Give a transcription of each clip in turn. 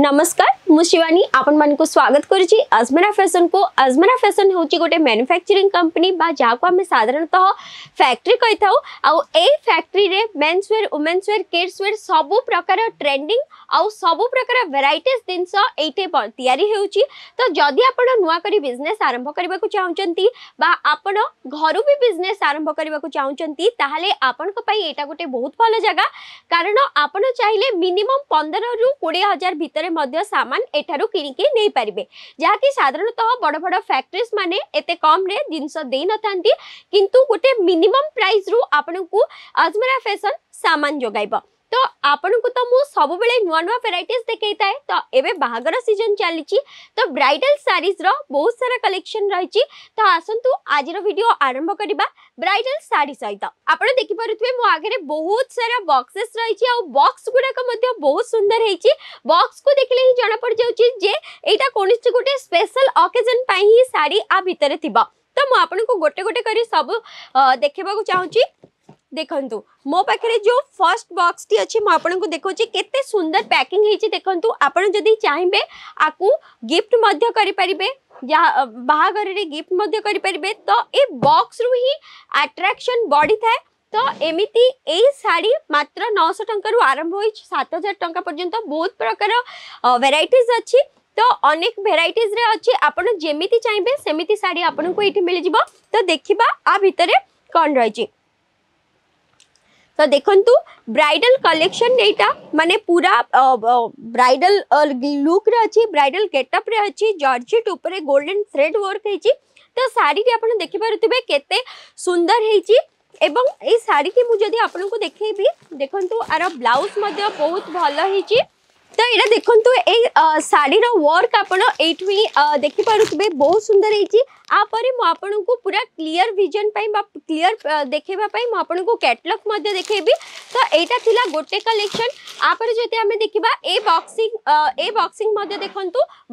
नमस्कार मुशिवानी आपन मन को स्वागत करुच्ची अजमेरा फैशन को अजमेरा फैशन हूँ गोटे मैन्युफैक्चरिंग कंपनी जहाँ को आम साधारणतः फैक्ट्री कही था आउ ए फैक्ट्री रे men's wear women's wear kids wear सब प्रकार ट्रेंडिंग आउ सब प्रकार भेरइट जिनस ये तैयारी होदि तो आप नुआकर बिजनेस आरंभ करने को चाहती घर भी बिजनेस आरंभ करने को चाहती ताहले आपण यहाँ गोटे बहुत भल जगह कारण आपन चाहिए मिनिमम पंदर रु कोड़े हजार भितर सामान ବର୍ତ୍ତମାନ ଏଠାରୁ କିଣିକି ନେଇପାରିବେ ଯାହାକି ସାଧାରଣତଃ ବଡ଼ ବଡ଼ ଫ୍ୟାକ୍ଟ୍ରିଜ୍ ମାନେ ଏତେ କମ୍ରେ ଜିନିଷ ଦେଇନଥାନ୍ତି କିନ୍ତୁ ଗୋଟେ ମିନିମମ୍ ପ୍ରାଇସ୍ରୁ ଆପଣଙ୍କୁ ଅଜମରା ଫ୍ୟାସନ୍ ସାମାନ ଯୋଗାଇବ तो ଆପଣଙ୍କୁ ତ ମୁଁ ସବୁବେଳେ ନୂଆ ନୂଆ ଭେରାଇଟିଜ୍ ଦେଖେଇଥାଏ ତ ଏବେ ବାହାଘର ସିଜନ୍ ଚାଲିଛି ତ ବ୍ରାଇଡାଲ୍ ଶାଢ଼ୀଜ୍ର ବହୁତ ସାରା କଲେକ୍ସନ୍ ରହିଛି ତ ଆସନ୍ତୁ ଆଜିର ଭିଡ଼ିଓ ଆରମ୍ଭ କରିବା ବ୍ରାଇଡାଲ୍ ଶାଢ଼ୀ ସହିତ ଆପଣ ଦେଖିପାରୁଥିବେ ମୋ ଆଗରେ ବହୁତ ସାରା ବକ୍ସେସ୍ ରହିଛି ଆଉ ବକ୍ସ ଗୁଡ଼ାକ ମଧ୍ୟ ବହୁତ ସୁନ୍ଦର ହେଇଛି ବକ୍ସକୁ ଦେଖିଲେ ହିଁ ଜଣାପଡ଼ିଯାଉଛି ଯେ ଏଇଟା କୌଣସି ଗୋଟେ ସ୍ପେଶାଲ୍ ଅକେଜନ୍ ପାଇଁ ହିଁ ଶାଢ଼ୀ ଆ ଭିତରେ ଥିବ ତ ମୁଁ ଆପଣଙ୍କୁ ଗୋଟେ ଗୋଟେ କରି ସବୁ ଦେଖେଇବାକୁ ଚାହୁଁଛି देखु मो पाखे जो फर्स्ट बक्स टी अच्छे मुझे देखा के सुंदर पैकिंग होती देखो जदि चाहिए आपको गिफ्ट बाहा गिफ्ट करें तो ये बक्स रु ही आट्राक्शन बढ़ी थाए तो एमती ए शाढ़ी मात्र नौश टू आरंभ हो सत हजार टाँह पर्यटन बहुत प्रकार भेर अच्छी तो अनेक भेरटे अच्छे आपड़ जमी चाहिए सेमती शाढ़ी आपन को ये मिल जाव तो देखा आ भर कौन रही तो देख ब्राइडल कलेक्शन नहींटा मानने पूरा ब्राइडल लुक्रे अच्छी ब्राइडल गेटअप अच्छी जर्जेट उपर गोल्डेन थ्रेड वर्क है तो शाढ़ी आप देखिपे के सुंदर एवं हो शाढ़ी की मुझे आपन को देखी देखूँ आर ब्लाउज बहुत भल होती तो ये देखो ये शाढ़ी वर्क आपठ देखिपे बहुत सुंदर है आप को पूरा क्लियर विजन पाई बा क्लीयर देखापी मुझे कैटलग देखेबी तो यहाँ थी गोटे कलेक्शन आप देखा ए बक्सींग ए बक्सींग देखूँ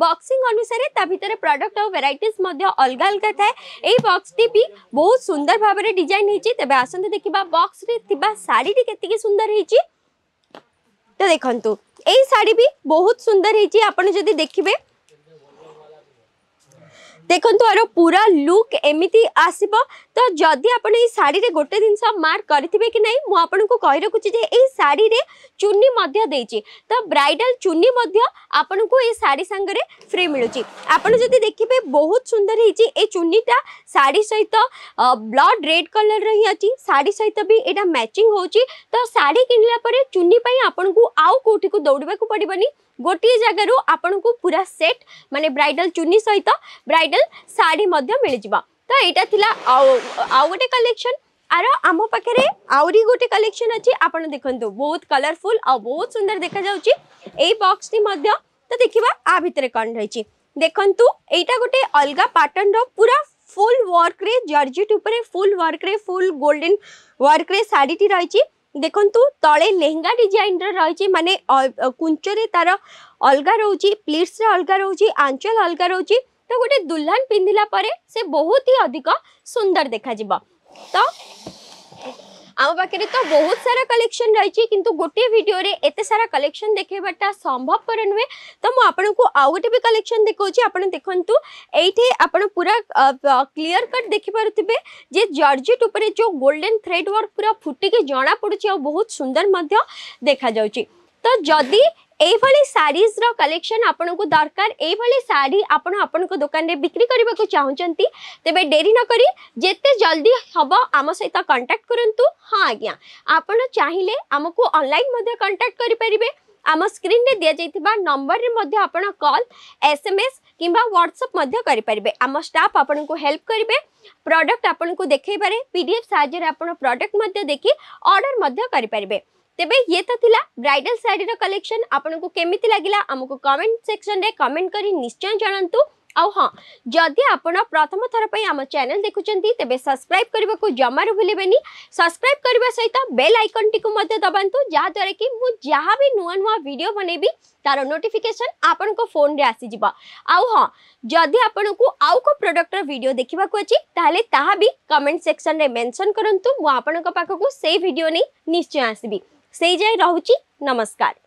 बक्सींग अनुसार प्रडक्ट और भेरइट अलग अलग था बक्स टी भी बहुत सुंदर भाव में डिजाइन होती तेज आसत देखा बक्स शाढ़ी के सुंदर होती तो देखूँ शाढ़ी भी बहुत सुंदर है देखिए देखो आरो पूरा लुक एमती आसब तो जदि आप शाढ़ी गोटे जिन मार्क करेंगे कि नहीं मुझको कही रखुची यही शाढ़ी चुन्नी तो ब्राइडल चुन्नी आपन को ये शाढ़ी सांगे फ्री मिलूँ आपड़ जब देखिए बहुत सुंदर है ये चुन्नीटा शाढ़ी सहित ब्लड रेड कलर रही अच्छी शाढ़ी सहित भी यहाँ मैचिंग हो तो शाढ़ी किणापर चुन्नी आपको आउ कौटी को दौड़ा पड़े गोटे जगार आपन को पूरा सेट मानने ब्राइडल चुन्नी सहित ब्राइडल सिंगल शाढ़ी तो यहाँ थी आउ गोटे कलेक्शन आर आम पाखे आउरी गोटे कलेक्शन अच्छी आप देखते बहुत कलरफुल आ बहुत सुंदर देखा जाक्स टी तो देखा आ भितर कौन रही देखु यहाँ गोटे अलग पैटर्न रूरा फुल वर्क जर्जेट उपर full work full golden work शाढ़ी टी रही देखु तले लेहंगा डिजाइन रही मानने कुंचरे तार अलग रोचे प्लीट्स अलग रोचे आंचल अलग रोचे तो गोटे दुल्हन पिंधला से बहुत ही अधिक सुंदर देखा तो आम पाखे तो बहुत सारा कलेक्शन रही किंतु गोटे वीडियो रे एत सारा कलेक्शन देखेबा संभवपर नुहे तो मुझे आउ गोटे भी कलेक्शन देखा देखते ये आपरा क्लीयर कट देखिपे जे जर्जेट उ जो गोल्डेन थ्रेड वर्क पूरा फुटिके जना पड़ी आ बहुत सुंदर देखा तो जदि सारीज्र कलेक्शन आपन को दरकार ये शाढ़ी आपड़ दुकान में बिक्री करने को चाहते तेरे डेरी नक जिते जल्दी हम आम सहित कंटाक्ट करूँ हाँ आज्ञा आपत चाहिए आमको अनलाइन कंटाक्ट करेंगे आम स्क्रीन में दि जाइया नंबर में कल एस एम एस कि ह्वाट्सअप करें आम स्टाफ आपन को हेल्प करेंगे प्रडक्ट आपन को देखे पी डी एफ साजे प्रडक्ट देखी अर्डर करें ତେବେ ଇଏ ତ ଥିଲା ବ୍ରାଇଡାଲ ଶାଢ଼ୀର କଲେକ୍ସନ୍ ଆପଣଙ୍କୁ କେମିତି ଲାଗିଲା ଆମକୁ କମେଣ୍ଟ ସେକ୍ସନରେ କମେଣ୍ଟ କରି ନିଶ୍ଚୟ ଜଣାନ୍ତୁ ଆଉ ହଁ ଯଦି ଆପଣ ପ୍ରଥମ ଥର ପାଇଁ ଆମ ଚ୍ୟାନେଲ ଦେଖୁଛନ୍ତି ତେବେ ସବସ୍କ୍ରାଇବ୍ କରିବାକୁ ଜମାରୁ ଭୁଲିବେନି ସବସ୍କ୍ରାଇବ୍ କରିବା ସହିତ ବେଲ୍ ଆଇକନ୍ଟିକୁ ମଧ୍ୟ ଦବାନ୍ତୁ ଯାହାଦ୍ୱାରା କି ମୁଁ ଯାହା ବି ନୂଆ ନୂଆ ଭିଡ଼ିଓ ବନେଇବି ତାର ନୋଟିଫିକେସନ୍ ଆପଣଙ୍କ ଫୋନ୍ରେ ଆସିଯିବ ଆଉ ହଁ ଯଦି ଆପଣଙ୍କୁ ଆଉ କେଉଁ ପ୍ରଡ଼କ୍ଟର ଭିଡ଼ିଓ ଦେଖିବାକୁ ଅଛି ତାହେଲେ ତାହା ବି କମେଣ୍ଟ ସେକ୍ସନ୍ରେ ମେନ୍ସନ୍ କରନ୍ତୁ ମୁଁ ଆପଣଙ୍କ ପାଖକୁ ସେଇ ଭିଡ଼ିଓ ନେଇ ନିଶ୍ଚୟ ଆସିବି से रहुची नमस्कार